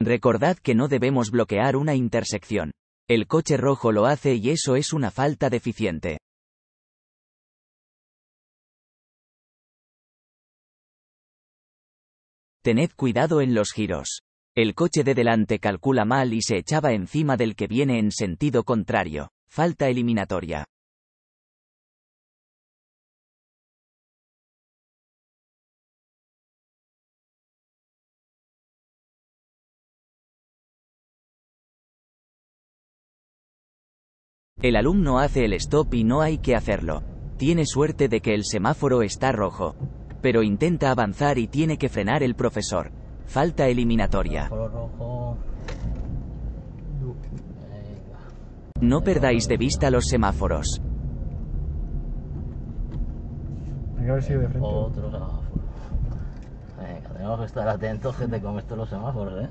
Recordad que no debemos bloquear una intersección. El coche rojo lo hace y eso es una falta deficiente. Tened cuidado en los giros. El coche de delante calcula mal y se echaba encima del que viene en sentido contrario. Falta eliminatoria. El alumno hace el stop y no hay que hacerlo. Tiene suerte de que el semáforo está rojo. Pero intenta avanzar y tiene que frenar el profesor. Falta eliminatoria. No perdáis de vista los semáforos. Otro Venga, tenemos que estar atentos, gente, con esto los semáforos, ¿eh?